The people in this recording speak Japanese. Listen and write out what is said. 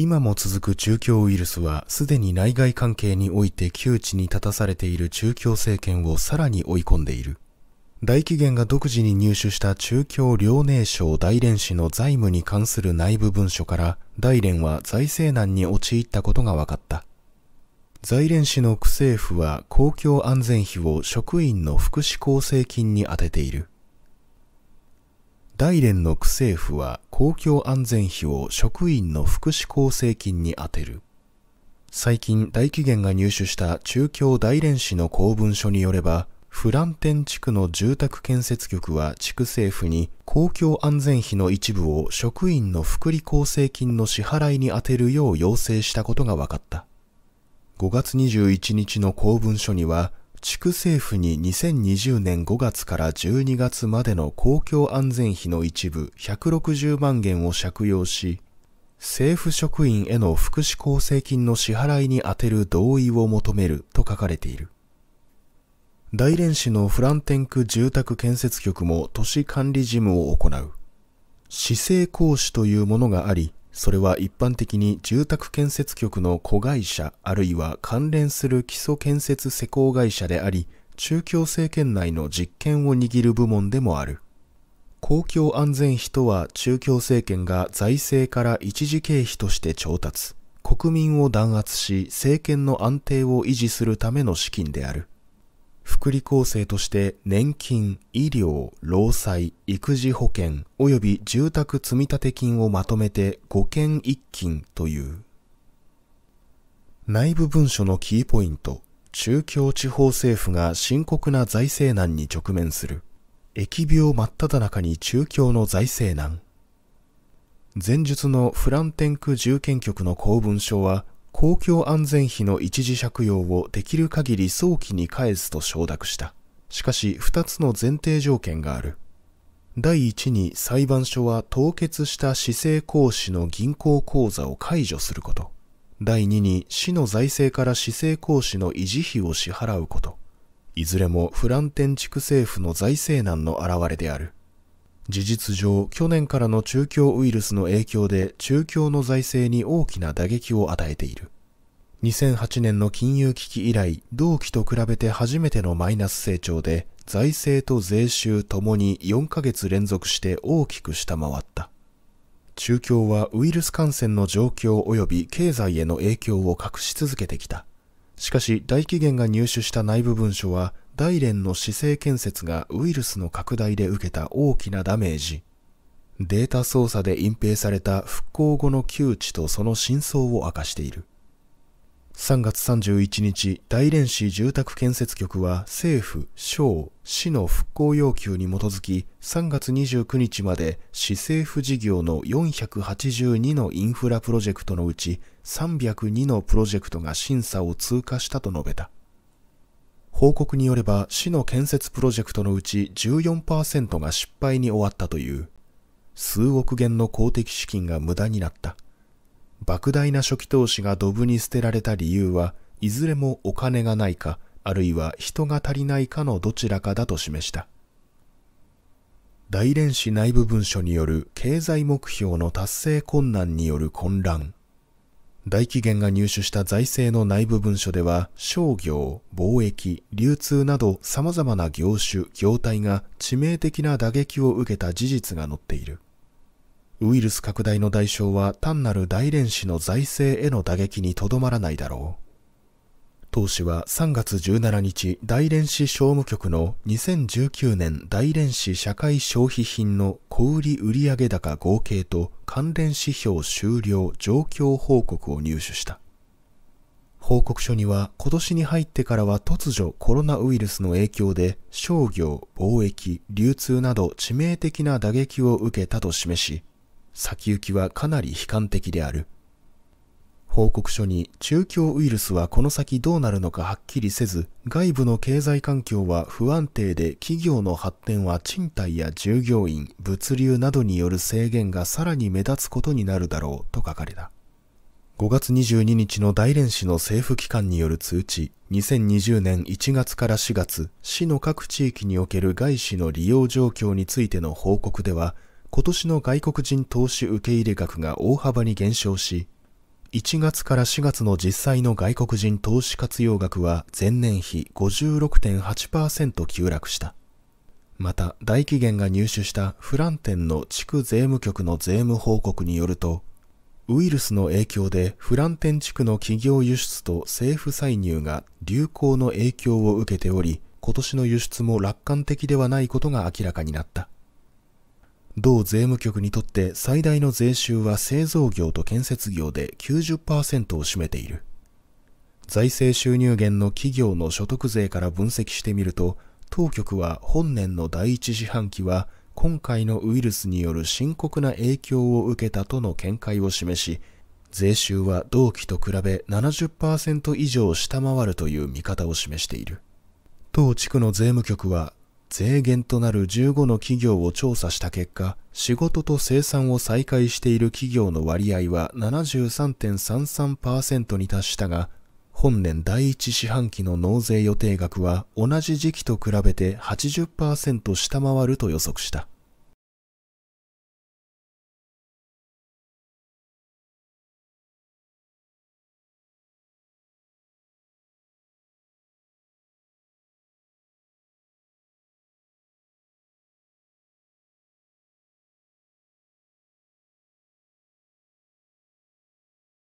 今も続く中共ウイルスは、すでに内外関係において窮地に立たされている中共政権をさらに追い込んでいる。大紀元が独自に入手した中共遼寧省大連市の財務に関する内部文書から大連は財政難に陥ったことが分かった。財連市の区政府は公共安全費を職員の福祉厚生金に充てている。大連の区政府は公共安全費を職員の福祉厚生金に充てる。最近大紀元が入手した中京大連市の公文書によれば、フランテン地区の住宅建設局は地区政府に公共安全費の一部を職員の福利厚生金の支払いに充てるよう要請したことが分かった。5月21日の公文書には、地区政府に2020年5月から12月までの公共安全費の一部160万元を借用し、政府職員への福祉厚生金の支払いに充てる同意を求めると書かれている。大連市のフランテンク住宅建設局も都市管理事務を行う。市政公使というものがあり、それは一般的に住宅建設局の子会社あるいは関連する基礎建設施工会社であり、中共政権内の実権を握る部門でもある。公共安全費とは中共政権が財政から一時経費として調達、国民を弾圧し政権の安定を維持するための資金である。福利厚生として年金、医療、労災、育児保険及び住宅積立金をまとめて5件1金という内部文書のキーポイント中京地方政府が深刻な財政難に直面する疫病真っ只中に中京の財政難前述のフランテンク重建局の公文書は公共安全費の一時借用をできる限り早期に返すと承諾した。しかし2つの前提条件がある。第一に裁判所は凍結した市政行使の銀行口座を解除すること。第二に市の財政から市政行使の維持費を支払うこと。いずれもフランテン地区政府の財政難の表れである。事実上、去年からの中共ウイルスの影響で中共の財政に大きな打撃を与えている。2008年の金融危機以来、同期と比べて初めてのマイナス成長で、財政と税収ともに4ヶ月連続して大きく下回った。中共はウイルス感染の状況及び経済への影響を隠し続けてきた。しかし大紀元が入手した内部文書は大連の市政建設がウイルスの拡大で受けた大きなダメージデータ操作で隠蔽された復興後の窮地とその真相を明かしている3月31日、大連市住宅建設局は政府、省、市の復興要求に基づき、3月29日まで市政府事業の482のインフラプロジェクトのうち302のプロジェクトが審査を通過したと述べた。報告によれば、市の建設プロジェクトのうち14%が失敗に終わったという、数億元の公的資金が無駄になった。莫大な初期投資がドブに捨てられた理由はいずれもお金がないかあるいは人が足りないかのどちらかだと示した大連市内部文書による経済目標の達成困難による混乱大紀元が入手した財政の内部文書では商業、貿易、流通などさまざまな業種、業態が致命的な打撃を受けた事実が載っている。ウイルス拡大の代償は単なる大連市の財政への打撃にとどまらないだろう。党氏は3月17日、大連市商務局の2019年大連市社会消費品の小売売上高合計と関連指標終了状況報告を入手した。報告書には今年に入ってからは突如コロナウイルスの影響で商業、貿易、流通など致命的な打撃を受けたと示し、先行きはかなり悲観的である。報告書に中共ウイルスはこの先どうなるのかはっきりせず、外部の経済環境は不安定で企業の発展は賃貸や従業員、物流などによる制限がさらに目立つことになるだろうと書かれた。5月22日の大連市の政府機関による通知、2020年1月から4月、市の各地域における外資の利用状況についての報告では、今年の外国人投資受入額が大幅に減少し、1月から4月の実際の外国人投資活用額は前年比56.8%急落した。また、大期限が入手したフランテンの地区税務局の税務報告によると、ウイルスの影響でフランテン地区の企業輸出と政府歳入が流行の影響を受けており、今年の輸出も楽観的ではないことが明らかになった。同税務局にとって最大の税収は製造業と建設業で90%を占めている。財政収入源の企業の所得税から分析してみると、当局は本年の第一四半期は今回のウイルスによる深刻な影響を受けたとの見解を示し、税収は同期と比べ70%以上下回るという見方を示している。当地区の税務局は税源となる15の企業を調査した結果、仕事と生産を再開している企業の割合は73.33%に達したが、本年第1四半期の納税予定額は同じ時期と比べて80%下回ると予測した。